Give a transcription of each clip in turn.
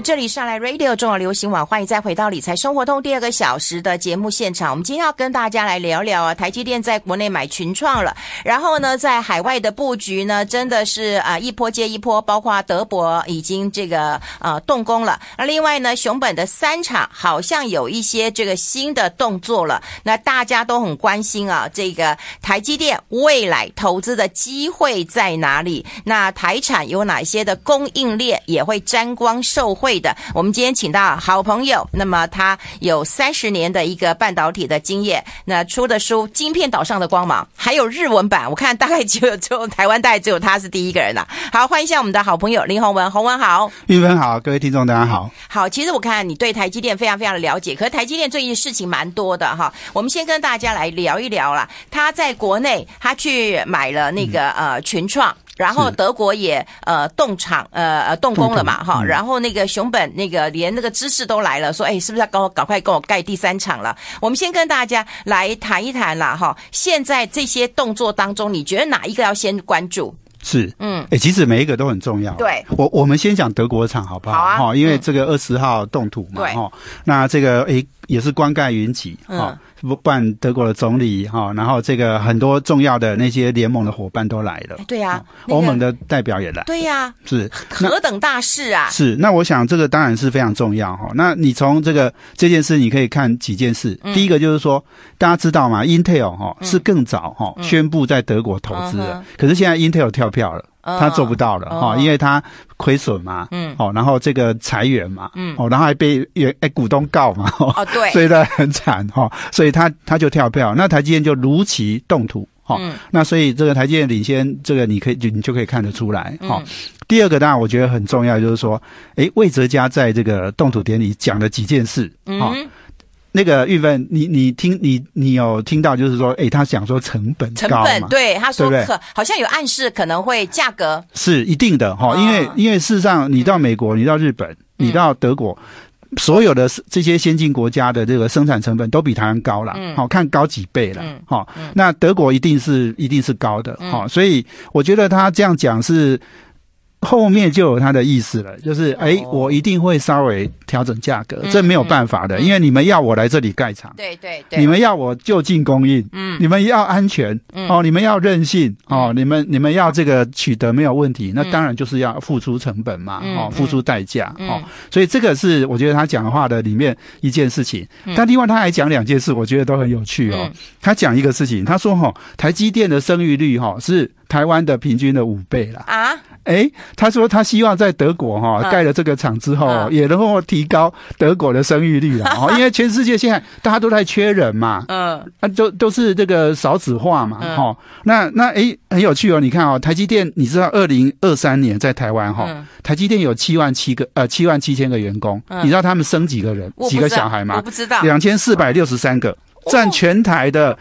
这里上来 Radio 重要流行网，欢迎再回到理财生活通第二个小时的节目现场。我们今天要跟大家来聊聊啊，台积电在国内买群创了，然后呢，在海外的布局呢，真的是啊一波接一波，包括德国已经这个啊动工了。那另外呢，熊本的三厂好像有一些这个新的动作了。那大家都很关心啊，这个台积电未来投资的机会在哪里？那台产有哪些的供应链也会沾光受惠？会的，我们今天请到好朋友，那么他有三十年的一个半导体的经验，那出的书《晶片岛上的光芒》，还有日文版，我看大概只有只有台湾，大概只有他是第一个人了。好，欢迎一下我们的好朋友林鸿文，鸿文好，玉芬好，各位听众大家好。好，其实我看你对台积电非常非常的了解，可是台积电最近事情蛮多的哈。我们先跟大家来聊一聊了，他在国内他去买了那个呃群创。然后德国也呃动厂呃呃动工了嘛哈，然后那个熊本那个连那个知识都来了，说哎是不是要搞赶快跟我盖第三厂了？我们先跟大家来谈一谈啦哈，现在这些动作当中，你觉得哪一个要先关注？是，嗯，哎，其实每一个都很重要。对，我我们先讲德国厂好不好？好啊，因为这个二十号动土嘛。哈、那这个哎。也是冠盖云集，哈，不办德国的总理哈，然后这个很多重要的那些联盟的伙伴都来了，对呀，欧盟的代表也来，对呀，是何等大事啊！是，那我想这个当然是非常重要哈。那你从这个这件事，你可以看几件事。第一个就是说，大家知道嘛，Intel 哈是更早哈宣布在德国投资的，可是现在 Intel 跳票了。他做不到了哈，因为他亏损嘛，嗯，哦，然后这个裁员嘛，嗯，哦，然后还被诶股东告嘛，哦，对，所以他很惨哈，所以他他就跳票，那台积电就如期动土哈，那所以这个台积电领先，这个你可以你就可以看得出来哈。第二个当然我觉得很重要，就是说，哎，魏哲家在这个动土典礼讲了几件事，嗯。那个玉芬，你你听你你有听到？就是说，哎，他想说成本高成本对，他说可好像有暗示可能会价格是一定的哈，因为因为事实上，你到美国，你到日本，你到德国，所有的这些先进国家的这个生产成本都比台湾高了，好看高几倍了哈。那德国一定是一定是高的哈，所以我觉得他这样讲是。后面就有他的意思了，就是哎，我一定会稍微调整价格，这没有办法的，因为你们要我来这里盖厂，对对对，你们要我就近供应，嗯，你们要安全，哦，你们要任性，哦，你们你们要这个取得没有问题，那当然就是要付出成本嘛，哦，付出代价，哦，所以这个是我觉得他讲话的里面一件事情。但另外他还讲两件事，我觉得都很有趣哦。他讲一个事情，他说哈，台积电的生育率哈是。台湾的平均的五倍了啊！哎，他说他希望在德国哈盖了这个厂之后，也能够提高德国的生育率了哈。因为全世界现在大家都在缺人嘛，嗯，啊，都都是这个少子化嘛哈。那那哎，很有趣哦。你看哦，台积电，你知道二零二三年在台湾哈，台积电有七万七个呃七万七千个员工，你知道他们生几个人几个小孩吗？我不知道，两千四百六十三个。占全台的，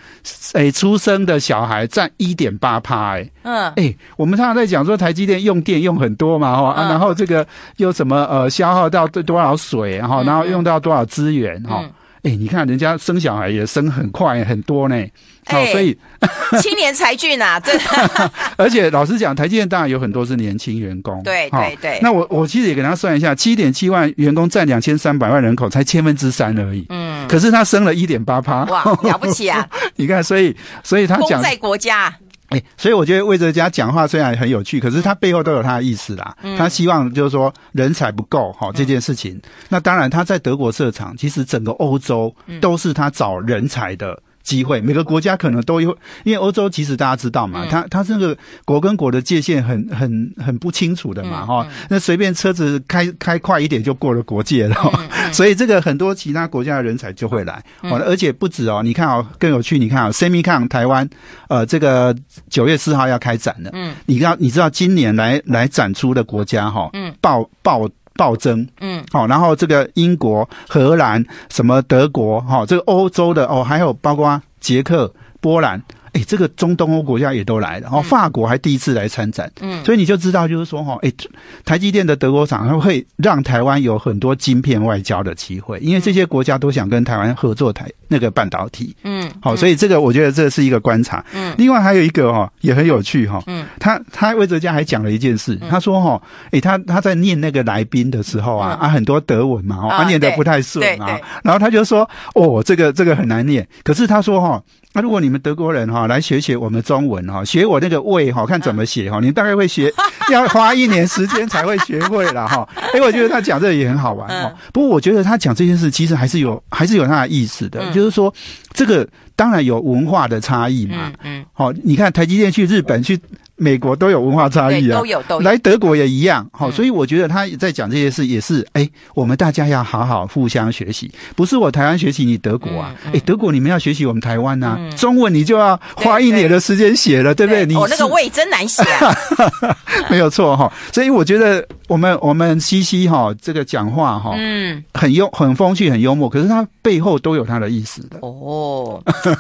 诶，出生的小孩占一点八趴，哎，嗯，哎，我们常常在讲说台积电用电用很多嘛，哈，然后这个又什么呃消耗到多少水，然后然后用到多少资源，哈，哎，你看人家生小孩也生很快很多呢，好，所以 青年才俊啊，真的，而且老实讲，台积电当然有很多是年轻员工，对，对，对，那我我其实也跟他算一下，七点七万员工占两千三百万人口才千分之三而已，嗯。可是他升了一点八趴，哇，了不起啊！你看，所以所以他讲在国家，哎，所以我觉得魏哲家讲话虽然很有趣，可是他背后都有他的意思啦。他希望就是说人才不够，好这件事情。那当然他在德国设厂，其实整个欧洲都是他找人才的。机会，每个国家可能都有，因为欧洲其实大家知道嘛，它它这个国跟国的界限很很很不清楚的嘛，哈，那随便车子开开快一点就过了国界了，所以这个很多其他国家的人才就会来，而且不止哦，你看哦，更有趣，你看啊，Semicon 台湾，呃，这个九月四号要开展的，嗯，你知道你知道今年来来展出的国家哈，嗯，报报。暴增，嗯，好，然后这个英国、荷兰、什么德国，哈，这个欧洲的哦，还有包括捷克、波兰，哎，这个中东欧国家也都来了，然后法国还第一次来参展，嗯，所以你就知道，就是说，哈，哎，台积电的德国厂，会让台湾有很多晶片外交的机会，因为这些国家都想跟台湾合作台那个半导体，嗯。好，所以这个我觉得这是一个观察。嗯。另外还有一个哦，也很有趣哈。嗯。他他魏哲家还讲了一件事，他说哈，哎，他他在念那个来宾的时候啊，啊，很多德文嘛，哈，念的不太顺啊。对然后他就说，哦，这个这个很难念。可是他说哈，那如果你们德国人哈来学学我们中文哈，学我那个“胃哈，看怎么写哈，你大概会学，要花一年时间才会学会了哈。哎，我觉得他讲这个也很好玩哈。嗯。不过我觉得他讲这件事其实还是有还是有他的意思的，就是说这个。当然有文化的差异嘛，好，你看台积电去日本去。美国都有文化差异啊，都有，都有来德国也一样，好，所以我觉得他在讲这些事也是，哎，我们大家要好好互相学习，不是我台湾学习你德国啊，哎，德国你们要学习我们台湾呐，中文你就要花一年的时间写了，对不对？你我那个胃真难写啊，没有错哈，所以我觉得我们我们西西哈这个讲话哈，嗯，很幽很风趣很幽默，可是他背后都有他的意思的，哦，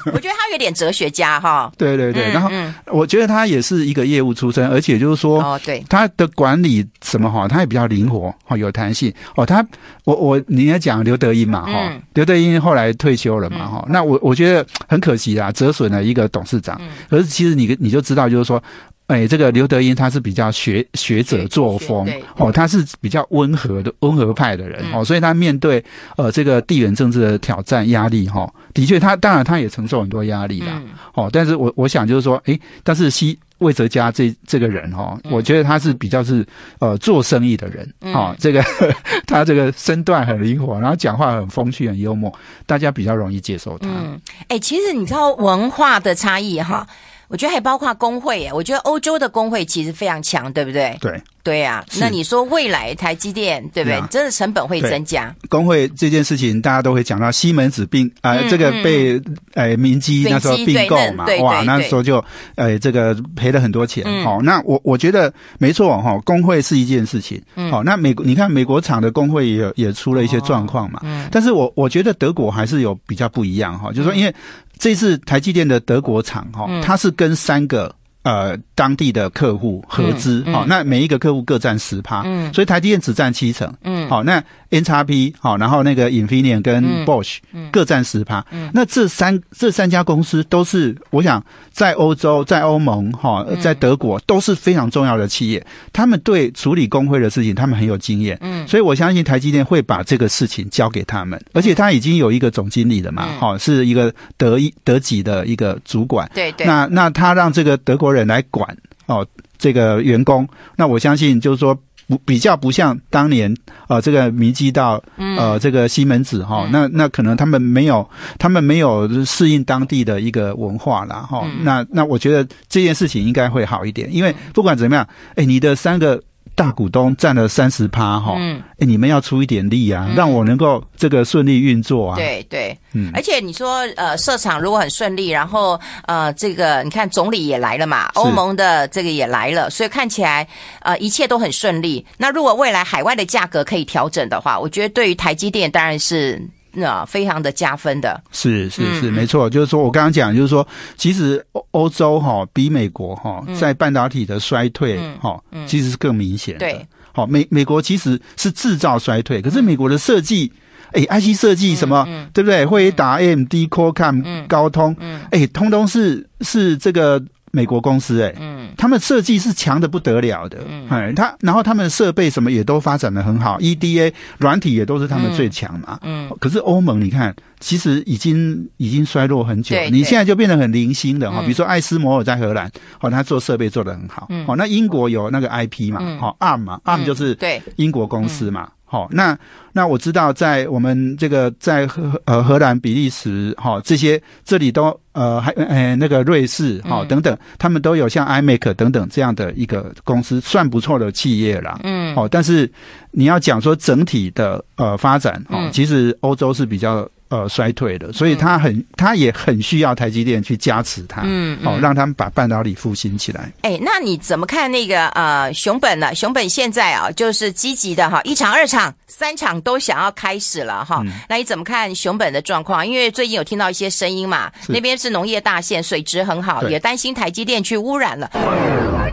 我觉得他有点哲学家哈，对对对，然后我觉得他也是一个。业务出身，而且就是说，哦，对，他的管理什么哈，他也比较灵活哈，有弹性哦。他，我我，你也讲刘德英嘛哈，刘德英后来退休了嘛哈。那我我觉得很可惜啊，折损了一个董事长。可是其实你你就知道，就是说，哎，这个刘德英他是比较学学者作风哦，他是比较温和的温和派的人哦，所以他面对呃这个地缘政治的挑战压力哈，的确他当然他也承受很多压力啦。哦。但是我我想就是说，哎，但是西。魏哲家这这个人哈，我觉得他是比较是呃做生意的人，哈，这个 他这个身段很灵活，然后讲话很风趣、很幽默，大家比较容易接受他。嗯，哎，其实你知道文化的差异哈。我觉得还包括工会耶，我觉得欧洲的工会其实非常强，对不对？对对呀。那你说未来台积电，对不对？真的成本会增加。工会这件事情，大家都会讲到西门子并啊，这个被呃明基那时候并购嘛，哇，那时候就呃这个赔了很多钱。好，那我我觉得没错哈，工会是一件事情。好，那美国你看美国厂的工会也也出了一些状况嘛。但是我我觉得德国还是有比较不一样哈，就是说因为。这次台积电的德国厂，哈，它是跟三个。呃，当地的客户合资，好，那每一个客户各占十趴，嗯，所以台积电只占七成，嗯，好，那 N 叉 P，好，然后那个 Infineon 跟 Bosch 各占十趴，嗯，那这三这三家公司都是，我想在欧洲，在欧盟，哈，在德国都是非常重要的企业，他们对处理工会的事情，他们很有经验，嗯，所以我相信台积电会把这个事情交给他们，而且他已经有一个总经理了嘛，哈，是一个德一德籍的一个主管，对对，那那他让这个德国。人来管哦，这个员工，那我相信就是说，不比较不像当年啊，这个迷机到呃，这个西门子哈，那那可能他们没有，他们没有适应当地的一个文化啦。哈，那那我觉得这件事情应该会好一点，因为不管怎么样，哎，你的三个。大股东占了三十趴哈，嗯，你们要出一点力啊，让我能够这个顺利运作啊。对对，嗯，而且你说呃，市场如果很顺利，然后呃，这个你看总理也来了嘛，欧盟的这个也来了，所以看起来呃一切都很顺利。那如果未来海外的价格可以调整的话，我觉得对于台积电当然是。那非常的加分的，是是是，没错，就是说我刚刚讲，就是说，其实欧欧洲哈比美国哈在半导体的衰退哈，其实是更明显的。好，美美国其实是制造衰退，可是美国的设计，哎，IC 设计什么，对不对？会达、AMD、Qualcomm、高通，哎，通通是是这个。美国公司哎，嗯，他们设计是强的不得了的，嗯，哎，他然后他们设备什么也都发展的很好，EDA 软体也都是他们最强嘛，嗯，可是欧盟你看，其实已经已经衰落很久，你现在就变得很零星的哈，比如说爱斯摩尔在荷兰，哦，他做设备做的很好，哦，那英国有那个 IP 嘛，哦，Arm 嘛，Arm 就是对英国公司嘛。好，那那我知道，在我们这个在荷呃荷兰、比利时，哈这些这里都呃还呃那个瑞士，哈等等，他们都有像 iMac 等等这样的一个公司，算不错的企业了。嗯，好，但是你要讲说整体的呃发展，哦，其实欧洲是比较。呃，衰退的，所以他很，他也很需要台积电去加持他，嗯，哦，让他们把半导体复兴起来。哎，那你怎么看那个呃熊本呢？熊本现在啊，就是积极的哈，一场、二场、三场都想要开始了哈。那你怎么看熊本的状况？因为最近有听到一些声音嘛，那边是农业大县，水质很好，也担心台积电去污染了。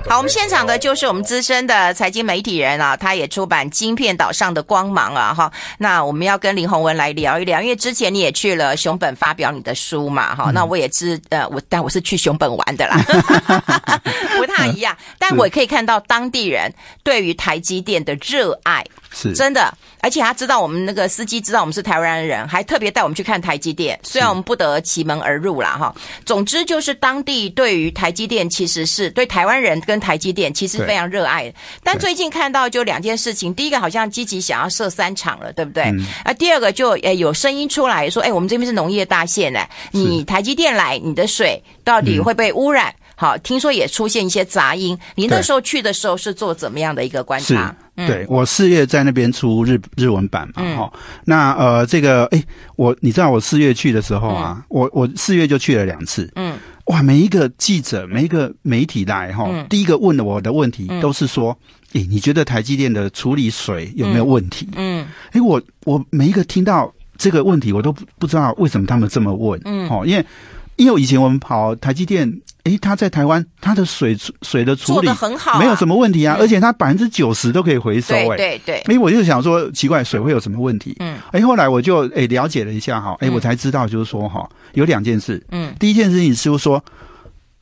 好，我们现场的就是我们资深的财经媒体人啊，他也出版《晶片岛上的光芒》啊哈。那我们要跟林鸿文来聊一聊，因为之前。前你也去了熊本发表你的书嘛？哈，那我也知，呃，我但我是去熊本玩的啦 不太一样。但我可以看到当地人对于台积电的热爱。是真的，而且他知道我们那个司机知道我们是台湾人，还特别带我们去看台积电。虽然我们不得其门而入啦，哈，总之就是当地对于台积电，其实是对台湾人跟台积电其实非常热爱。但最近看到就两件事情，第一个好像积极想要设三厂了，对不对？啊，第二个就诶有声音出来说，诶我们这边是农业大县哎，你台积电来，你的水到底会被污染？好，听说也出现一些杂音。你那时候去的时候是做怎么样的一个观察？对我四月在那边出日日文版嘛？哈，那呃，这个哎，我你知道我四月去的时候啊，我我四月就去了两次。嗯，哇，每一个记者、每一个媒体来哈，第一个问的我的问题都是说：，哎，你觉得台积电的处理水有没有问题？嗯，哎，我我每一个听到这个问题，我都不不知道为什么他们这么问。嗯，好，因为因为以前我们跑台积电。诶，他在台湾，他的水水的处理做的很好，没有什么问题啊。而且他百分之九十都可以回收。诶，对对。哎，我就想说，奇怪，水会有什么问题？嗯。诶，后来我就诶了解了一下哈，诶，我才知道就是说哈，有两件事。嗯。第一件事情就是说，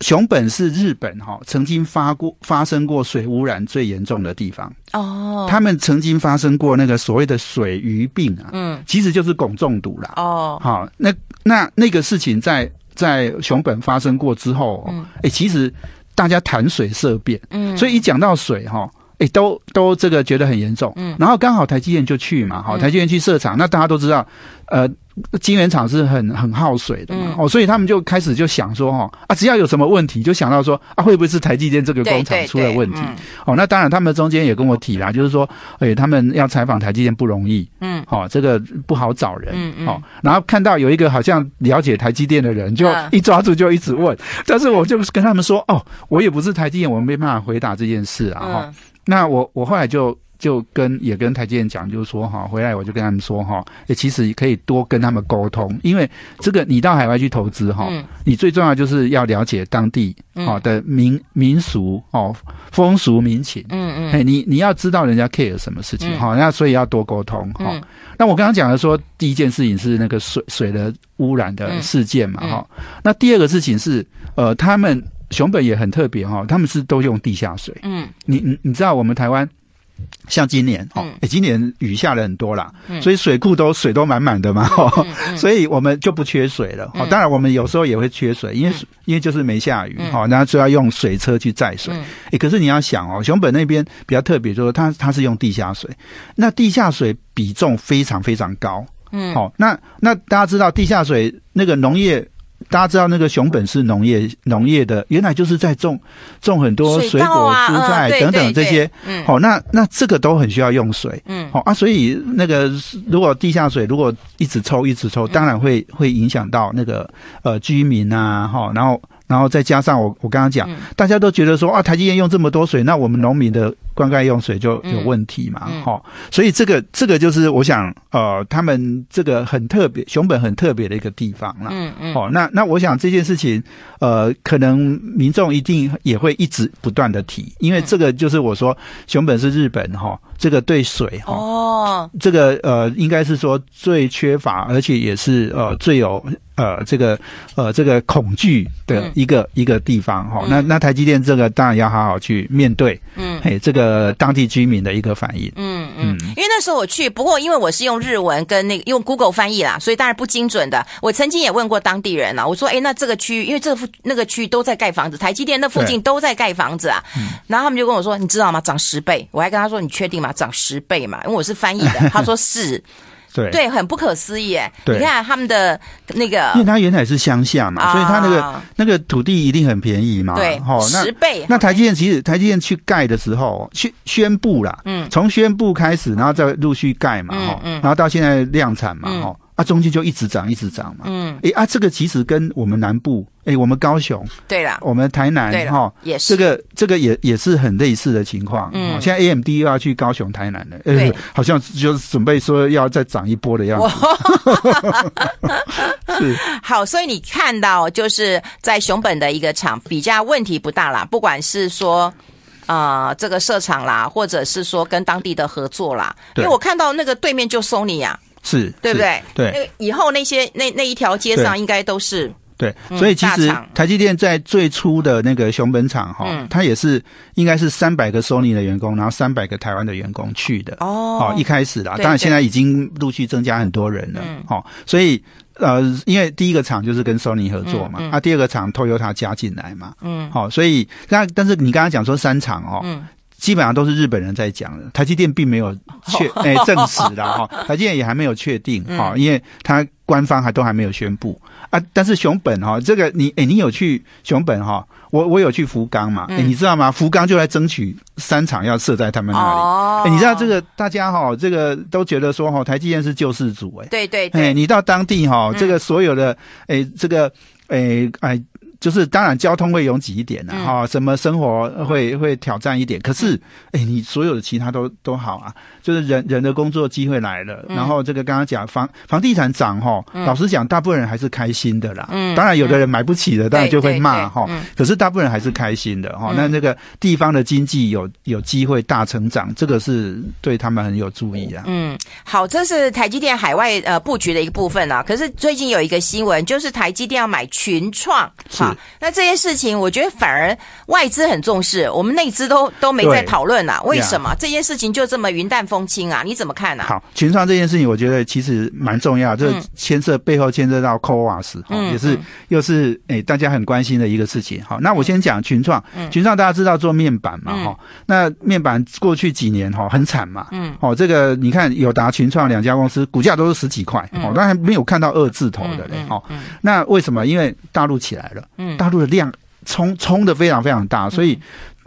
熊本是日本哈，曾经发过发生过水污染最严重的地方。哦。他们曾经发生过那个所谓的水鱼病啊。嗯。其实就是汞中毒了。哦。好，那那那个事情在。在熊本发生过之后，哎，其实大家谈水色变，所以一讲到水哈，哎，都都这个觉得很严重。然后刚好台积电就去嘛，好，台积电去设厂，那大家都知道，呃。晶圆厂是很很耗水的嘛，哦，所以他们就开始就想说，哈啊，只要有什么问题，就想到说，啊会不会是台积电这个工厂出了问题？哦，那当然，他们中间也跟我提啦，就是说，哎，他们要采访台积电不容易，嗯，哦，这个不好找人，嗯嗯，好，然后看到有一个好像了解台积电的人，就一抓住就一直问，但是我就跟他们说，哦，我也不是台积电，我没办法回答这件事啊，哈，那我我后来就。就跟也跟台积电讲，就是说哈，回来我就跟他们说哈，也其实可以多跟他们沟通，因为这个你到海外去投资哈，你最重要就是要了解当地好的民民俗哦、风俗民情，嗯嗯，哎，你你要知道人家 care 什么事情哈，那所以要多沟通哈。那我刚刚讲的说，第一件事情是那个水水的污染的事件嘛哈，那第二个事情是呃，他们熊本也很特别哈，他们是都用地下水，嗯，你你你知道我们台湾。像今年哦，今年雨下了很多啦，所以水库都水都满满的嘛，所以我们就不缺水了。哦，当然我们有时候也会缺水，因为因为就是没下雨，哦，然后就要用水车去载水。可是你要想哦，熊本那边比较特别，就是它它是用地下水，那地下水比重非常非常高。嗯，好，那那大家知道地下水那个农业。大家知道那个熊本是农业农业的，原来就是在种种很多水果、蔬菜等等这些，嗯，好，那那这个都很需要用水，嗯，好啊，所以那个如果地下水如果一直抽一直抽，当然会会影响到那个呃居民啊，哈，然后。然后再加上我，我刚刚讲，大家都觉得说啊，台积电用这么多水，那我们农民的灌溉用水就有问题嘛，哈，所以这个这个就是我想，呃，他们这个很特别，熊本很特别的一个地方啦，嗯嗯，哦，那那我想这件事情，呃，可能民众一定也会一直不断的提，因为这个就是我说，熊本是日本，哈。这个对水哈，这个呃，应该是说最缺乏，而且也是呃最有呃这个呃这个恐惧的一个一个地方哈。那那台积电这个当然要好好去面对，嗯，嘿，这个当地居民的一个反应，嗯嗯，因为那时候我去，不过因为我是用日文跟那个用 Google 翻译啦，所以当然不精准的。我曾经也问过当地人了，我说，哎，那这个区域，因为这附那个区域都在盖房子，台积电那附近都在盖房子啊，然后他们就跟我说，你知道吗？涨十倍，我还跟他说，你确定吗？涨十倍嘛？因为我是翻译的，他说是，对对，很不可思议哎！你看他们的那个，因为他原来是乡下嘛，所以他那个那个土地一定很便宜嘛，对哈。十倍，那台积电其实台积电去盖的时候，宣宣布了，嗯，从宣布开始，然后再陆续盖嘛，哈，然后到现在量产嘛，哈。它中间就一直涨，一直涨嘛。嗯，哎啊，这个其实跟我们南部，哎，我们高雄，对啦，我们台南，哈，这个这个也也是很类似的情况。嗯，现在 AMD 又要去高雄、台南了，好像就是准备说要再涨一波的样子。好，所以你看到就是在熊本的一个厂比较问题不大啦，不管是说啊这个设厂啦，或者是说跟当地的合作啦，因为我看到那个对面就 Sony 呀。是，对不对？对，那以后那些那那一条街上应该都是对，所以其实台积电在最初的那个熊本厂哈，它也是应该是三百个 Sony 的员工，然后三百个台湾的员工去的哦。好，一开始啦，当然现在已经陆续增加很多人了。嗯、好，所以呃，因为第一个厂就是跟 Sony 合作嘛，啊，第二个厂 Toyota 加进来嘛，嗯，好，所以那但是你刚刚讲说三厂哦。嗯、基本上都是日本人在讲的，台积电并没有确诶证实的哈，台积电也还没有确定哈，因为它官方还都还没有宣布啊。但是熊本哈，这个你诶，你有去熊本哈？我我有去福冈嘛？你知道吗？福冈就在争取三厂要设在他们那里。哦，你知道这个大家哈，这个都觉得说哈，台积电是救世主哎，对对对，哎，你到当地哈，这个所有的诶这个诶哎。就是当然交通会拥挤一点啦，哈，什么生活会会挑战一点，可是，哎，你所有的其他都都好啊。就是人人的工作机会来了，然后这个刚刚讲房房地产涨哈，老实讲，大部分人还是开心的啦。嗯，当然有的人买不起的，当然就会骂哈。嗯，可是大部分人还是开心的哈。那那个地方的经济有有机会大成长，这个是对他们很有助益啊。嗯，好，这是台积电海外呃布局的一个部分啊。可是最近有一个新闻，就是台积电要买群创，好。那这件事情，我觉得反而外资很重视，我们内资都都没在讨论啊？为什么这件事情就这么云淡风轻啊？你怎么看呢？好，群创这件事情，我觉得其实蛮重要，这牵涉背后牵涉到 CoWAS，、斯，也是又是哎大家很关心的一个事情。好，那我先讲群创，群创大家知道做面板嘛？哈，那面板过去几年哈很惨嘛？嗯，哦，这个你看友达、群创两家公司股价都是十几块，哦，但然没有看到二字头的。好，那为什么？因为大陆起来了。大陆的量冲冲的非常非常大，所以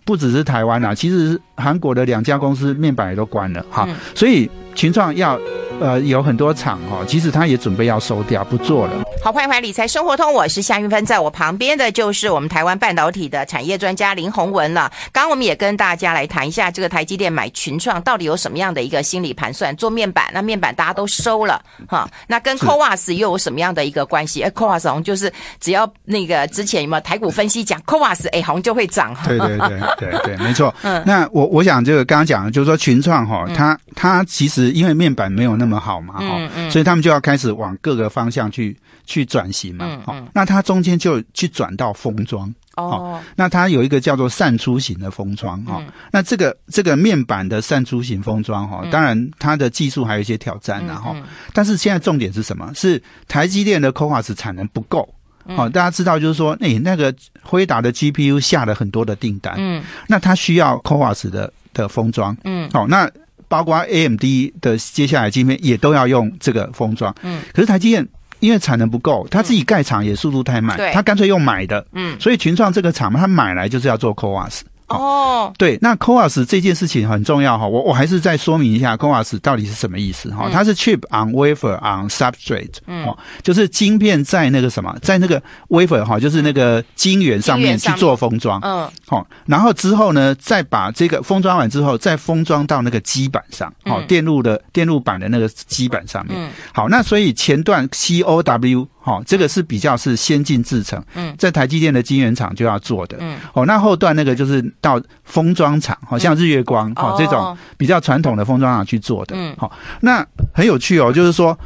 不只是台湾啊，其实是。韩国的两家公司面板都关了哈，所以群创要，呃，有很多厂哈，其实他也准备要收掉，不做了。好，回来理财生活通，我是夏云芬，在我旁边的就是我们台湾半导体的产业专家林宏文了。刚刚我们也跟大家来谈一下，这个台积电买群创到底有什么样的一个心理盘算？做面板，那面板大家都收了哈，那跟 o a s 又有什么样的一个关系？哎，科瓦 s 红就是只要那个之前有没有台股分析讲 o a s 哎红就会涨哈。对对对对对，没错。嗯，那我。我想，这个刚刚讲的，就是说群创哈，它它其实因为面板没有那么好嘛，哈，所以他们就要开始往各个方向去去转型嘛，哈、那它中间就去转到封装，哦，那它有一个叫做扇出型的封装哈，那这个这个面板的扇出型封装哈，当然它的技术还有一些挑战然后，但是现在重点是什么？是台积电的 c o a o s 产能不够。好，大家知道就是说，哎，那个辉达的 GPU 下了很多的订单，嗯，那它需要 c o v a s 的的封装，嗯，好，那包括 AMD 的接下来今天也都要用这个封装，嗯，可是台积电因为产能不够，他自己盖厂也速度太慢，他干脆用买的，嗯，所以群创这个厂嘛，买来就是要做 c o v a s 哦，对，那 c o 斯这件事情很重要哈，我我还是再说明一下 c o 斯到底是什么意思哈，它是 Chip on Wafer on Substrate，嗯，就是晶片在那个什么，在那个 Wafer 哈，就是那个晶圆上面去做封装，嗯，好，然后之后呢，再把这个封装完之后，再封装到那个基板上，哦，电路的电路板的那个基板上面，好，那所以前段 CoW。好，这个是比较是先进制程，在台积电的晶圆厂就要做的。嗯，哦，那后段那个就是到封装厂，好像日月光，好这种比较传统的封装厂去做的。嗯，好，那很有趣哦，就是说，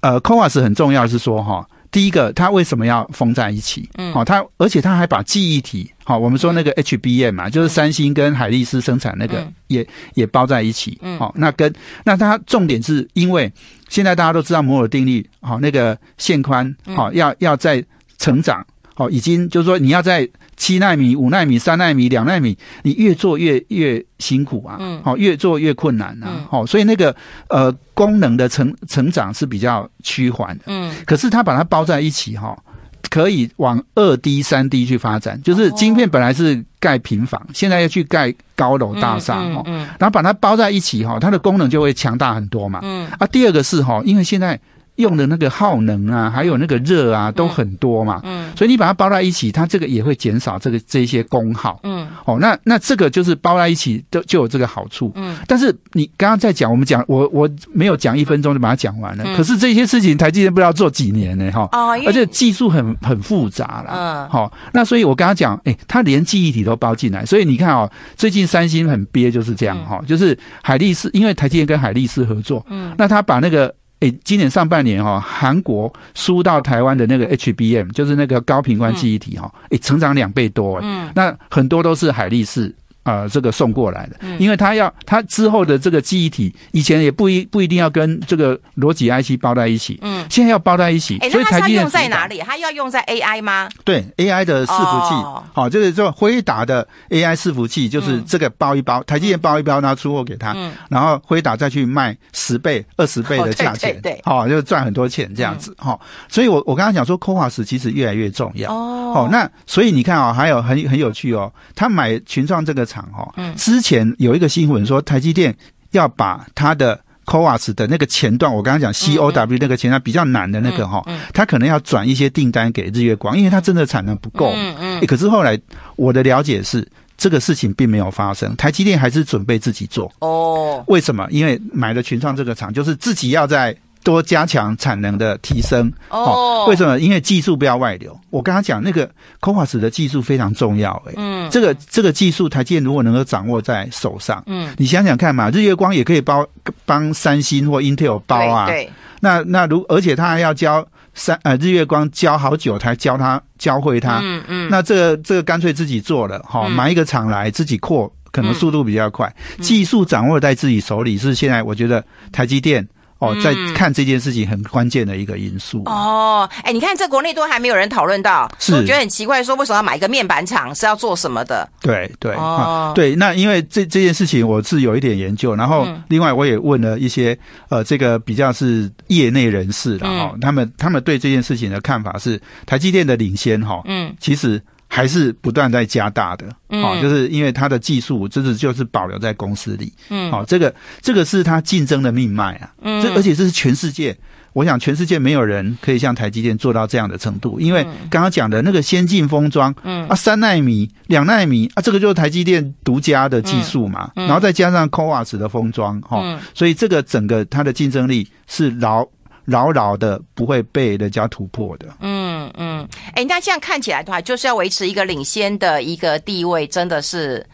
呃，Coas 很重要是说哈，第一个它为什么要封在一起？嗯，好，它而且它还把记忆体，好，我们说那个 HBM 嘛，就是三星跟海力士生产那个也也包在一起。嗯，好，那跟那它重点是因为。现在大家都知道摩尔定律，好那个线宽，好要要在成长，好已经就是说你要在七纳米、五纳米、三纳米、两纳米，你越做越越辛苦啊，好越做越困难呐，好所以那个呃功能的成成长是比较趋缓的，嗯，可是它把它包在一起哈。可以往二 D、三 D 去发展，就是晶片本来是盖平房，现在要去盖高楼大厦哦，然后把它包在一起哈，它的功能就会强大很多嘛。嗯，啊，第二个是哈，因为现在。用的那个耗能啊，还有那个热啊，都很多嘛。嗯，所以你把它包在一起，它这个也会减少这个这些功耗。嗯，哦，那那这个就是包在一起都就有这个好处。嗯，但是你刚刚在讲，我们讲我我没有讲一分钟就把它讲完了。嗯。可是这些事情台积电不知道做几年呢？哈。哦。而且技术很很复杂了。嗯。好，那所以我刚刚讲，哎，它连记忆体都包进来，所以你看哦，最近三星很憋就是这样哈，就是海力士，因为台积电跟海力士合作，嗯，那他把那个。诶，今年上半年哈，韩国输到台湾的那个 HBM，就是那个高频关记忆体哈，诶，成长两倍多，嗯，那很多都是海力士。啊，这个送过来的，因为他要他之后的这个记忆体，以前也不一不一定要跟这个逻辑 IC 包在一起，嗯，现在要包在一起。所以他要用在哪里？它要用在 AI 吗？对，AI 的伺服器，好，就是说辉达的 AI 伺服器，就是这个包一包，台积电包一包，然后出货给他，然后辉达再去卖十倍、二十倍的价钱，对，好，就赚很多钱这样子，好，所以我我刚刚讲说 c o a s 其实越来越重要哦。哦，那所以你看啊，还有很很有趣哦，他买群创这个。厂哦。嗯，之前有一个新闻说，台积电要把它的 c o s 的那个前段，我刚刚讲 COW 那个前段比较难的那个哈，它可能要转一些订单给日月光，因为它真的产能不够。嗯嗯。可是后来我的了解是，这个事情并没有发生，台积电还是准备自己做。哦，为什么？因为买了群创这个厂，就是自己要在。多加强产能的提升哦，为什么？因为技术不要外流。我刚刚讲那个光刻 s 的技术非常重要哎，嗯，这个这个技术台积电如果能够掌握在手上，嗯，你想想看嘛，日月光也可以包帮三星或 Intel 包啊，对，那那如而且他还要教三呃日月光教好久才教他教会他，嗯嗯，那这这个干脆自己做了，哈，买一个厂来自己扩，可能速度比较快，技术掌握在自己手里是现在我觉得台积电。哦，在看这件事情很关键的一个因素。哦，哎，你看这国内都还没有人讨论到，是我觉得很奇怪，说为什么要买一个面板厂是要做什么的？对对啊，对，那因为这这件事情我是有一点研究，然后另外我也问了一些呃，这个比较是业内人士的哈，他们他们对这件事情的看法是台积电的领先哈，嗯，其实。还是不断在加大的，啊，就是因为它的技术，真的就是保留在公司里，嗯，好，这个这个是它竞争的命脉啊，嗯，这而且这是全世界，我想全世界没有人可以像台积电做到这样的程度，因为刚刚讲的那个先进封装，嗯啊，三纳米、两纳米啊，这个就是台积电独家的技术嘛，然后再加上 c o a s 的封装，哈，所以这个整个它的竞争力是老。牢牢的不会被人家突破的。嗯嗯，哎，那这样看起来的话，就是要维持一个领先的一个地位，真的是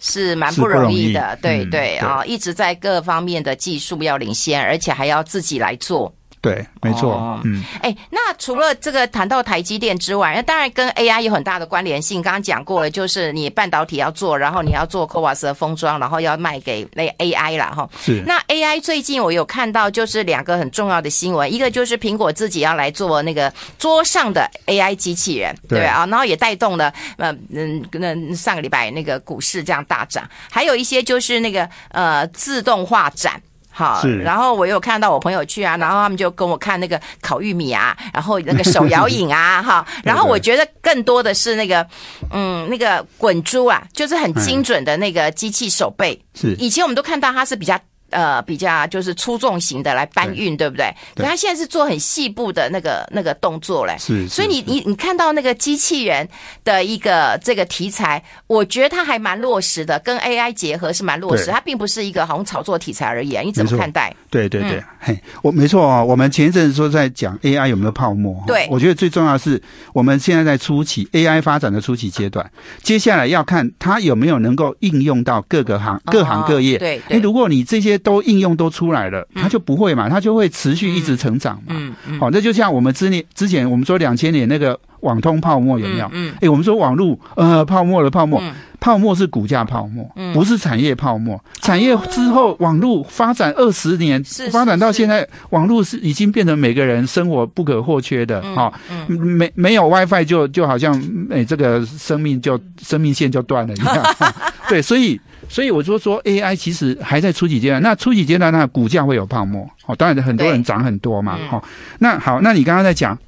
是蛮不容易的。对对啊，一直在各方面的技术要领先，而且还要自己来做。对，没错。嗯，哎，那除了这个谈到台积电之外，那当然跟 A I 有很大的关联性。刚刚讲过了，就是你半导体要做，然后你要做 c o a 的 s 封装，然后要卖给那 A I 了，哈。是。那 A I 最近我有看到，就是两个很重要的新闻，一个就是苹果自己要来做那个桌上的 A I 机器人，对啊，然后也带动了，呃，嗯，那上个礼拜那个股市这样大涨，还有一些就是那个呃自动化展。好，然后我有看到我朋友去啊，然后他们就跟我看那个烤玉米啊，然后那个手摇影啊，哈，然后我觉得更多的是那个，嗯，那个滚珠啊，就是很精准的那个机器手背，是，以前我们都看到它是比较。呃，比较就是粗重型的来搬运，对不对？你他现在是做很细部的那个那个动作嘞，是。所以你你你看到那个机器人的一个这个题材，我觉得它还蛮落实的，跟 AI 结合是蛮落实，它并不是一个好像炒作题材而已。你怎么看待？对对对，嘿，我没错啊。我们前一阵说在讲 AI 有没有泡沫，对，我觉得最重要是我们现在在初期 AI 发展的初期阶段，接下来要看它有没有能够应用到各个行各行各业。对，哎，如果你这些。都应用都出来了，它就不会嘛，它就会持续一直成长嘛。好，那就像我们之年之前，我们说两千年那个网通泡沫有没有？嗯。哎，我们说网络呃泡沫的泡沫，泡沫是股价泡沫，不是产业泡沫。产业之后，网络发展二十年，发展到现在，网络是已经变成每个人生活不可或缺的。哦，没没有 WiFi 就就好像哎这个生命就生命线就断了一样。对，所以。所以我就说，AI 其实还在初级阶段。那初级阶段，那股价会有泡沫，哦，当然很多人涨很多嘛，哈。那好，那你刚刚在讲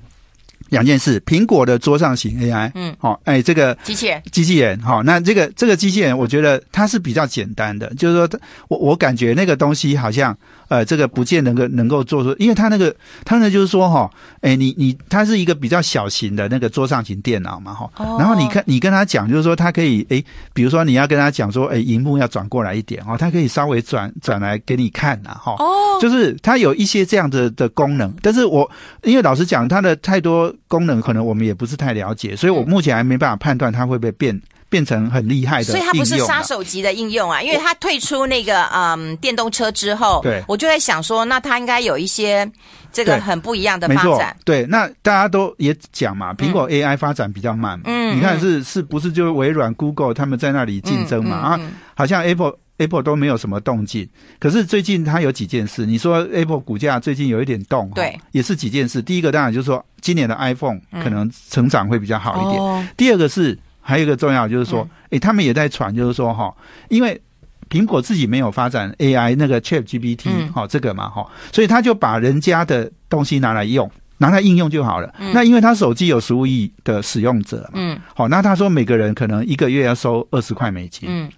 两件事，苹果的桌上型 AI，嗯，好，哎，这个机器人，机器人，哦，那这个这个机器人，我觉得它是比较简单的，就是说我我感觉那个东西好像。呃，这个不见能够能够做出，因为它那个它呢，就是说哈，哎，你你，它是一个比较小型的那个桌上型电脑嘛哈，然后你看你跟他讲，就是说它可以，哎，比如说你要跟他讲说，哎，荧幕要转过来一点哦，它可以稍微转转来给你看呐哈，哦，就是它有一些这样的的功能，但是我因为老实讲，它的太多功能可能我们也不是太了解，所以我目前还没办法判断它会不会变。变成很厉害的，所以它不是杀手级的应用啊，因为它退出那个嗯电动车之后，对，我就在想说，那它应该有一些这个很不一样的发展。对，那大家都也讲嘛，苹果 AI 发展比较慢，嗯，你看是是不是就微软、Google 他们在那里竞争嘛啊，好像 Apple Apple 都没有什么动静，可是最近它有几件事，你说 Apple 股价最近有一点动，对，也是几件事。第一个当然就是说今年的 iPhone 可能成长会比较好一点，第二个是。还有一个重要就是说，哎，他们也在传，就是说哈，因为苹果自己没有发展 AI 那个 ChatGPT，好这个嘛哈，所以他就把人家的东西拿来用，拿来应用就好了。那因为他手机有十五亿的使用者嘛，好，那他说每个人可能一个月要收二十块美金。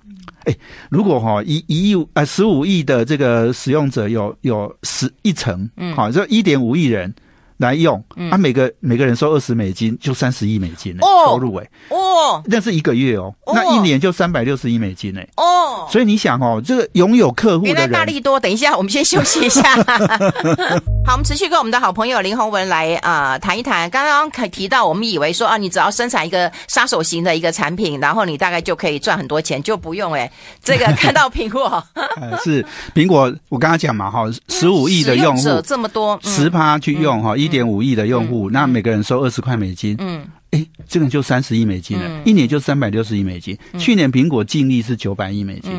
哎，如果哈一一亿呃十五亿的这个使用者有有十一层，好，就一点五亿人。来用，啊，每个每个人收二十美金，就三十亿美金呢。哦，收入哎，哦，那是一个月哦，那一年就三百六十亿美金呢。哦，所以你想哦，这个拥有客户，原来大力多，等一下我们先休息一下。好，我们持续跟我们的好朋友林鸿文来啊谈一谈。刚刚可提到，我们以为说啊，你只要生产一个杀手型的一个产品，然后你大概就可以赚很多钱，就不用哎，这个看到苹果，是苹果。我刚刚讲嘛哈，十五亿的用户这么多，十趴去用哈一。一点五亿的用户，那每个人收二十块美金，嗯，哎，这个就三十亿美金了，一年就三百六十亿美金。去年苹果净利是九百亿美金，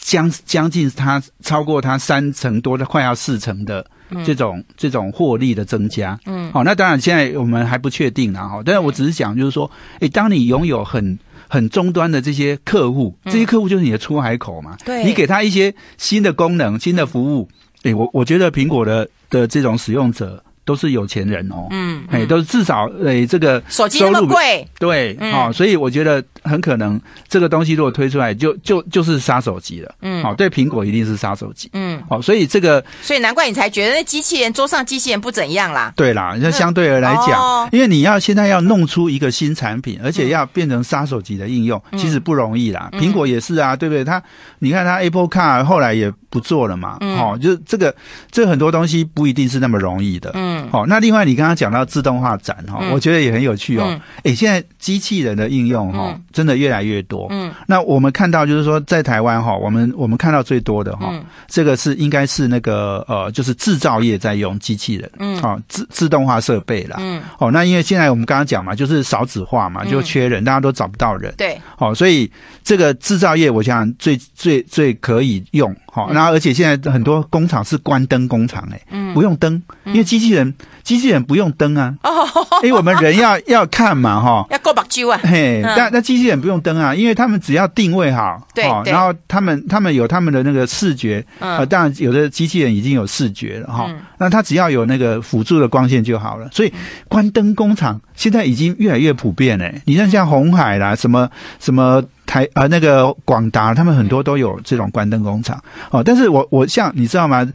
将将近它超过它三成多的，快要四成的这种这种获利的增加。嗯，好，那当然现在我们还不确定然哈，但是我只是讲，就是说，哎，当你拥有很很终端的这些客户，这些客户就是你的出海口嘛，对，你给他一些新的功能、新的服务，哎，我我觉得苹果的的这种使用者。都是有钱人哦，嗯，哎，都是至少哎，这个手机那么贵，对，哦，所以我觉得很可能这个东西如果推出来，就就就是杀手机了，嗯，好，对，苹果一定是杀手机，嗯，好，所以这个，所以难怪你才觉得那机器人桌上机器人不怎样啦，对啦，那相对而来讲，因为你要现在要弄出一个新产品，而且要变成杀手机的应用，其实不容易啦，苹果也是啊，对不对？它，你看它 Apple Car 后来也不做了嘛，嗯，好，就这个，这很多东西不一定是那么容易的，嗯。好，那另外你刚刚讲到自动化展哈，我觉得也很有趣哦。哎，现在机器人的应用哈，真的越来越多。嗯，那我们看到就是说，在台湾哈，我们我们看到最多的哈，这个是应该是那个呃，就是制造业在用机器人。嗯，啊，自自动化设备了。嗯，哦，那因为现在我们刚刚讲嘛，就是少子化嘛，就缺人，大家都找不到人。对，好，所以这个制造业我想最最最可以用。哦然后而且现在很多工厂是关灯工厂，哎，不用灯，因为机器人。机器人不用灯啊，因为我们人要要看嘛，哈，要过百。焦啊，嘿，那那机器人不用灯啊，因为他们只要定位好，对，然后他们他们有他们的那个视觉，啊，当然有的机器人已经有视觉了哈，那他只要有那个辅助的光线就好了，所以关灯工厂现在已经越来越普遍嘞，你看像红海啦，什么什么台呃，那个广达，他们很多都有这种关灯工厂，哦，但是我我像你知道吗？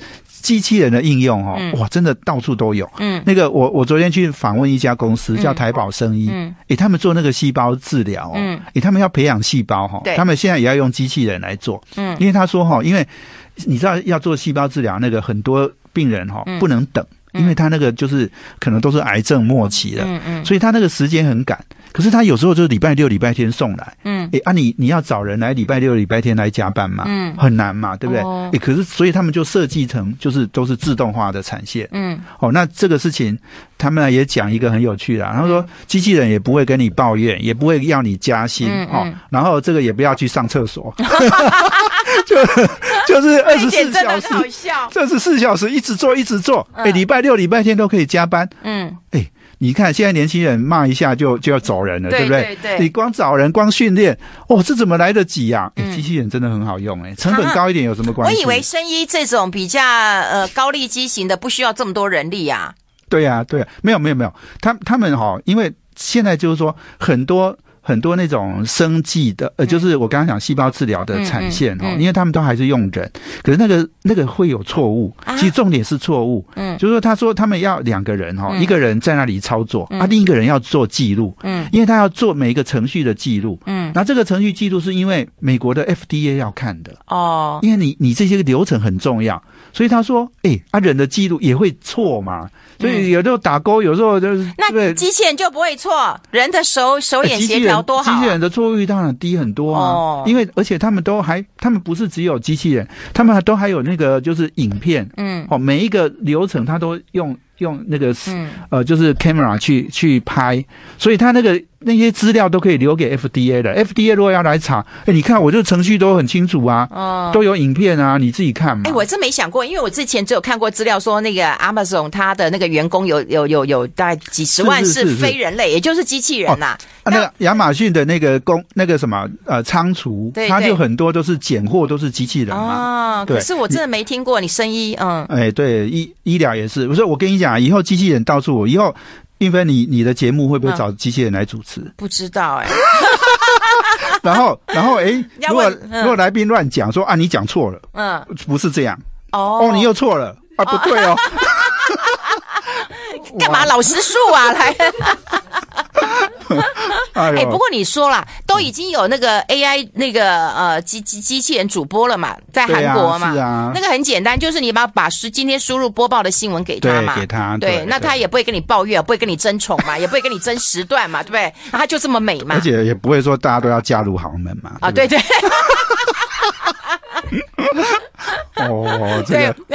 机器人的应用，哦，哇，真的到处都有。嗯，那个，我我昨天去访问一家公司，叫台宝生医，哎，他们做那个细胞治疗，嗯，他们要培养细胞，哈，他们现在也要用机器人来做，嗯，因为他说，哈，因为你知道要做细胞治疗，那个很多病人，哈，不能等。因为他那个就是可能都是癌症末期了，嗯嗯，所以他那个时间很赶，可是他有时候就是礼拜六、礼拜天送来，嗯，哎啊，你你要找人来礼拜六、礼拜天来加班嘛，嗯，很难嘛，对不对？哎，可是所以他们就设计成就是都是自动化的产线，嗯，哦，那这个事情他们也讲一个很有趣的，他说机器人也不会跟你抱怨，也不会要你加薪，哦，然后这个也不要去上厕所。就 就是 二十四小时，二十四小时一直做一直做，哎，礼拜六礼拜天都可以加班，嗯，哎，你看现在年轻人骂一下就就要走人了，对不对？你光找人光训练，哦，这怎么来得及呀？哎，机器人真的很好用，哎，成本高一点有什么关系？我以为生医这种比较呃高利基型的不需要这么多人力呀？对呀，对，没有没有没有，他他们哈，因为现在就是说很多。很多那种生计的，呃，就是我刚刚讲细胞治疗的产线哦，因为他们都还是用人，可是那个那个会有错误，其实重点是错误，嗯，就是说他说他们要两个人哈，一个人在那里操作，啊，另一个人要做记录，嗯，因为他要做每一个程序的记录，嗯，那这个程序记录是因为美国的 FDA 要看的哦，因为你你这些流程很重要，所以他说，哎，啊，人的记录也会错嘛。所以有时候打勾，有时候就是那机器人就不会错，人的手手眼协调多好，机器人的错误率当然低很多啊。因为而且他们都还，他们不是只有机器人，他们都还有那个就是影片，嗯，哦，每一个流程他都用用那个呃就是 camera 去去拍，所以他那个。那些资料都可以留给 FDA 的，FDA 如果要来查，哎，你看我这程序都很清楚啊，都有影片啊，你自己看。哎，我真没想过，因为我之前只有看过资料说，那个 Amazon 它的那个员工有有有有大概几十万是非人类，也就是机器人呐。那亚马逊的那个工那个什么呃仓储，他就很多都是拣货都是机器人嘛。哦，可是我真的没听过，你声音嗯。哎，对，医医疗也是，我说我跟你讲，以后机器人到处，以后。并菲，你你的节目会不会找机器人来主持？不知道哎。然后，然后，哎，如果如果来宾乱讲说啊，你讲错了，嗯，不是这样。哦，哦，你又错了啊，不对哦。干嘛老失数啊，来？哎，不过你说了，都已经有那个 AI 那个呃机机机器人主播了嘛，在韩国嘛，是啊那个很简单，就是你把把输今天输入播报的新闻给他嘛，给他，对，那他也不会跟你抱怨，不会跟你争宠嘛，也不会跟你争时段嘛，对不对？他就这么美嘛，而且也不会说大家都要嫁入豪门嘛。啊，对对。哦，对，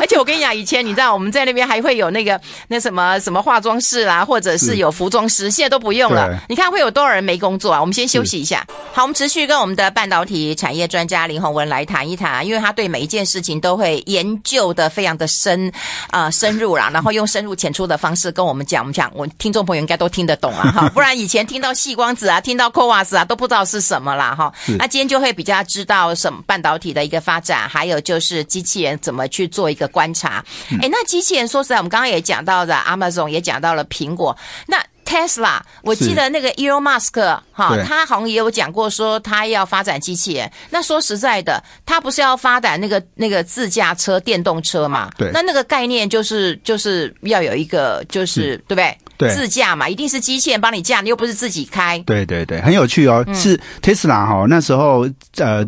而且我跟你讲，以前你知道我们在那边还会有那个那什么什么化妆室啦，或者是有服装师，现在都不用了。你看会有多少人没工作啊？我们先休息一下，好，我们持续跟我们的半导体产业专家林宏文来谈一谈，因为他对每一件事情都会研究的非常的深啊深入啦，然后用深入浅出的方式跟我们讲。我们讲，我听众朋友应该都听得懂啊，哈，不然以前听到细光子啊，听到扣袜 a s 啊，都不知道是什么啦，哈。那今天就会比较知道什么半导体。体的一个发展，还有就是机器人怎么去做一个观察。哎，那机器人，说实在，我们刚刚也讲到了，Amazon 也讲到了苹果，那 Tesla，我记得那个 Elon Musk 哈，他好像也有讲过，说他要发展机器人。那说实在的，他不是要发展那个那个自驾车、电动车嘛？对。那那个概念就是就是要有一个，就是对不对？对。自驾嘛，一定是机器人帮你驾，你又不是自己开。对对对，很有趣哦。是 Tesla 哈，那时候呃。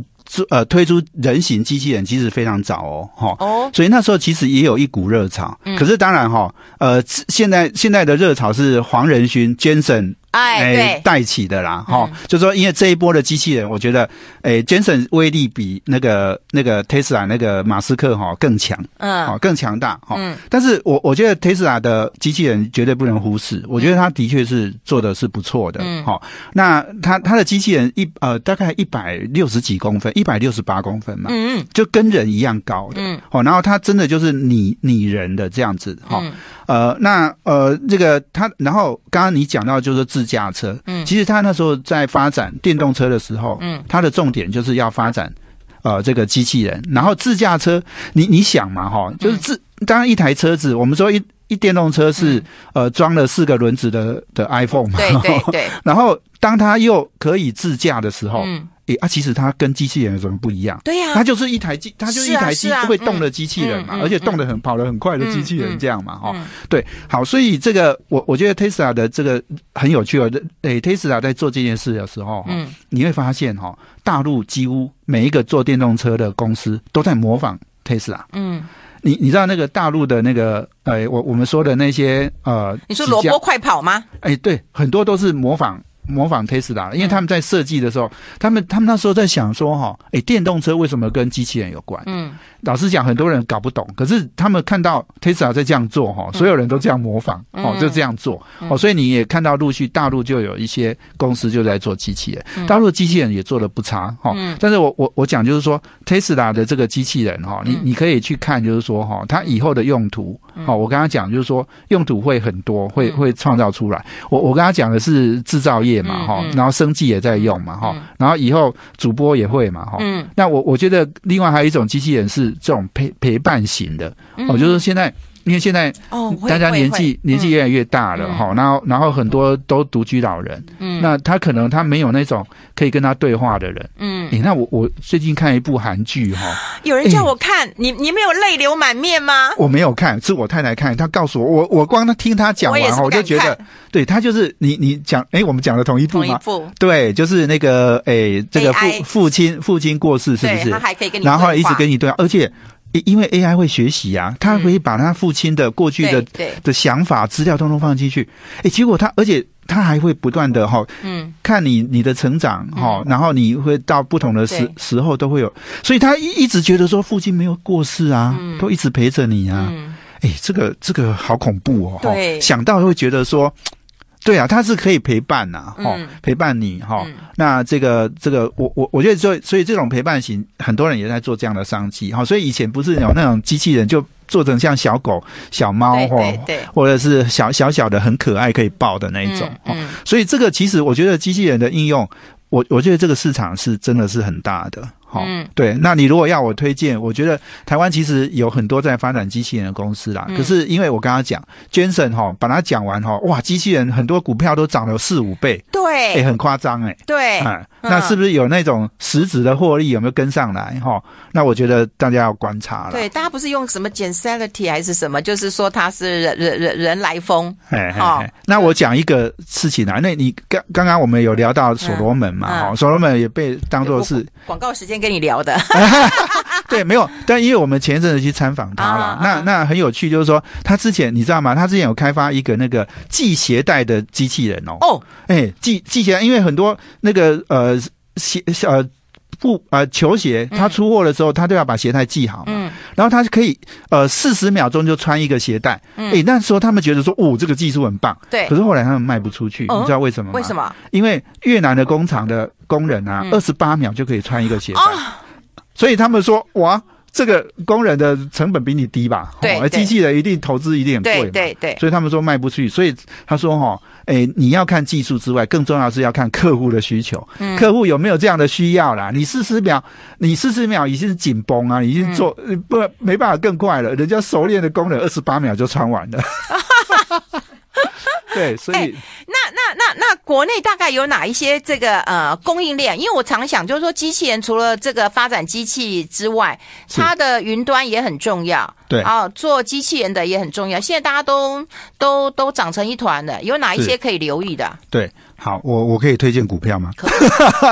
呃，推出人形机器人其实非常早哦，哈，所以那时候其实也有一股热潮。可是当然哈，呃，现在现在的热潮是黄仁勋、j a s o n 哎，带起的啦，哈，就说因为这一波的机器人，我觉得，哎，杰森威力比那个那个 Tesla 那个马斯克哈更强，嗯，更强大，嗯，但是我我觉得 Tesla 的机器人绝对不能忽视，我觉得他的确是做的是不错的，好，那他他的机器人一呃大概一百六十几公分，一百六十八公分嘛，嗯嗯，就跟人一样高的，嗯，哦，然后他真的就是拟拟人的这样子，哈，呃，那呃这个他，然后刚刚你讲到就是自驾车，嗯，其实他那时候在发展电动车的时候，嗯，他的重点就是要发展，呃，这个机器人，然后自驾车，你你想嘛哈，就是自，当然一台车子，我们说一一电动车是呃装了四个轮子的的 iPhone，对对对，然后当他又可以自驾的时候，嗯。诶，啊，其实它跟机器人有什么不一样？对呀，它就是一台机，它就是一台机会动的机器人嘛，而且动得很，跑得很快的机器人这样嘛，哈，对，好，所以这个我我觉得 Tesla 的这个很有趣哦，，Tesla 在做这件事的时候，嗯，你会发现哈，大陆几乎每一个做电动车的公司都在模仿 Tesla。嗯，你你知道那个大陆的那个诶，我我们说的那些呃，你说萝卜快跑吗？哎，对，很多都是模仿。模仿特斯拉，因为他们在设计的时候，他们他们那时候在想说哈，哎，电动车为什么跟机器人有关？嗯，老实讲，很多人搞不懂。可是他们看到特斯拉在这样做哈，所有人都这样模仿哦，就这样做哦。所以你也看到陆续大陆就有一些公司就在做机器人，大陆机器人也做的不差哈。但是我我我讲就是说，特斯拉的这个机器人哈，你你可以去看就是说哈，它以后的用途。好，我跟他讲，就是说用途会很多，会会创造出来。我我跟他讲的是制造业嘛，哈，然后生计也在用嘛，哈，然后以后主播也会嘛，哈。那我我觉得另外还有一种机器人是这种陪陪伴型的，我就是现在。因为现在大家年纪年纪越来越大了哈，然后然后很多都独居老人，那他可能他没有那种可以跟他对话的人，嗯，那我我最近看一部韩剧哈，有人叫我看，你你没有泪流满面吗？我没有看，是我太太看，她告诉我，我我光听她讲完，我就觉得，对她就是你你讲，哎，我们讲的同一部吗？对，就是那个哎，这个父父亲父亲过世是不是？他还可以跟你然后一直跟你对话，而且。因因为 AI 会学习呀，他可以把他父亲的过去的的想法资料通通放进去，哎，结果他而且他还会不断的哈，嗯，看你你的成长哈，然后你会到不同的时时候都会有，所以他一一直觉得说父亲没有过世啊，都一直陪着你啊，哎，这个这个好恐怖哦，对，想到会觉得说。对啊，它是可以陪伴呐，哈，陪伴你哈。那这个这个，我我我觉得，所以所以这种陪伴型，很多人也在做这样的商机哈。所以以前不是有那种机器人，就做成像小狗、小猫哈，或者是小小小的很可爱可以抱的那一种。嗯，所以这个其实我觉得机器人的应用，我我觉得这个市场是真的是很大的。嗯，对，那你如果要我推荐，我觉得台湾其实有很多在发展机器人的公司啦。可是因为我刚刚讲 j e n s o n 哈，把它讲完哈，哇，机器人很多股票都涨了四五倍，对，哎，很夸张哎，对，嗯，那是不是有那种实质的获利有没有跟上来哈？那我觉得大家要观察了。对，大家不是用什么 g e n a l i t y 还是什么，就是说它是人人人人来疯，哎哈。那我讲一个事情啦，那你刚刚刚我们有聊到所罗门嘛？哈，所罗门也被当做是广告时间跟你聊的，对，没有，但因为我们前一阵子去参访他了，那那很有趣，就是说他之前你知道吗？他之前有开发一个那个系鞋带的机器人哦，哦，哎，系系鞋，因为很多那个呃鞋呃。不，呃，球鞋他出货的时候，他都要把鞋带系好嘛。然后他可以，呃，四十秒钟就穿一个鞋带。哎，那时候他们觉得说，哦，这个技术很棒。对。可是后来他们卖不出去，你知道为什么吗？为什么？因为越南的工厂的工人啊，二十八秒就可以穿一个鞋带，所以他们说，哇。这个工人的成本比你低吧？对，而机器人一定投资一定很贵嘛，所以他们说卖不出去。所以他说：“哈，哎，你要看技术之外，更重要是要看客户的需求，客户有没有这样的需要啦？你四十秒，你四十秒已经紧绷啊，已经做不没办法更快了。人家熟练的工人二十八秒就穿完了。”对，所以。国内大概有哪一些这个呃供应链？因为我常想，就是说机器人除了这个发展机器之外，它的云端也很重要。对啊，做机器人的也很重要。现在大家都都都长成一团的，有哪一些可以留意的？对。好，我我可以推荐股票吗？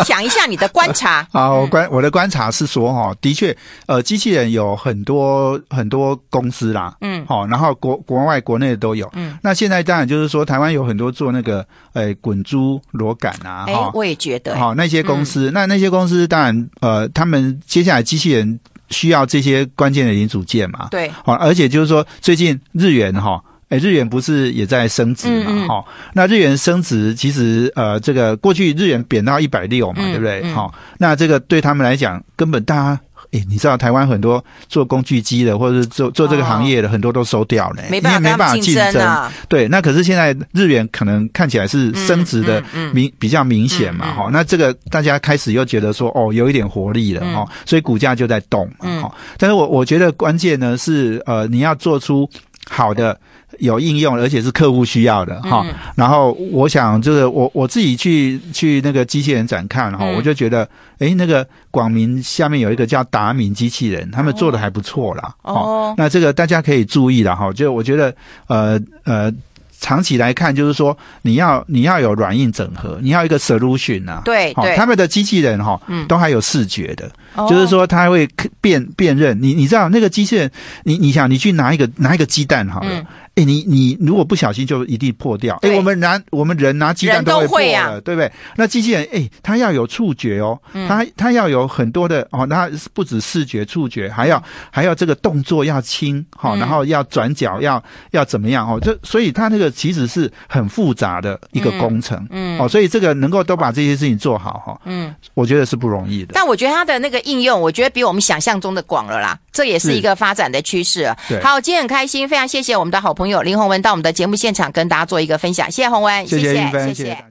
讲 一下你的观察。啊，我观我的观察是说，哈，的确，呃，机器人有很多很多公司啦，嗯，好，然后国国外国内都有，嗯，那现在当然就是说，台湾有很多做那个，呃，滚珠螺杆啊，哈，我也觉得，好，那些公司，那那些公司当然，呃，他们接下来机器人需要这些关键的零组件嘛，对，好，而且就是说，最近日元哈。日元不是也在升值嘛？哈，那日元升值其实呃，这个过去日元贬到一百六嘛，对不对？哈，那这个对他们来讲，根本大家，哎，你知道台湾很多做工具机的，或者是做做这个行业的，很多都收掉嘞，你也没办法竞争。对，那可是现在日元可能看起来是升值的明比较明显嘛？哈，那这个大家开始又觉得说，哦，有一点活力了哈，所以股价就在动嘛？哈，但是我我觉得关键呢是呃，你要做出。好的，有应用，而且是客户需要的哈。然后我想，就是我我自己去去那个机器人展看哈，我就觉得，哎，那个广明下面有一个叫达明机器人，他们做的还不错啦。哦，那这个大家可以注意了哈，就我觉得，呃呃。长期来看，就是说，你要你要有软硬整合，你要一个 solution 呐。对，他们的机器人哈，嗯，都还有视觉的，就是说，它会辨辨认你。你知道那个机器人，你你想，你去拿一个拿一个鸡蛋好了。哎，你你如果不小心就一定破掉。哎，我们拿我们人拿鸡蛋都会破了，对不对？那机器人哎，它要有触觉哦，它它要有很多的哦，那不止视觉触觉，还要还要这个动作要轻哈，然后要转角要要怎么样哦？这所以它那个其实是很复杂的一个工程，嗯，哦，所以这个能够都把这些事情做好哈，嗯，我觉得是不容易的。但我觉得它的那个应用，我觉得比我们想象中的广了啦，这也是一个发展的趋势。好，今天很开心，非常谢谢我们的好朋。朋友林鸿文到我们的节目现场，跟大家做一个分享。谢谢鸿文，谢谢，谢谢。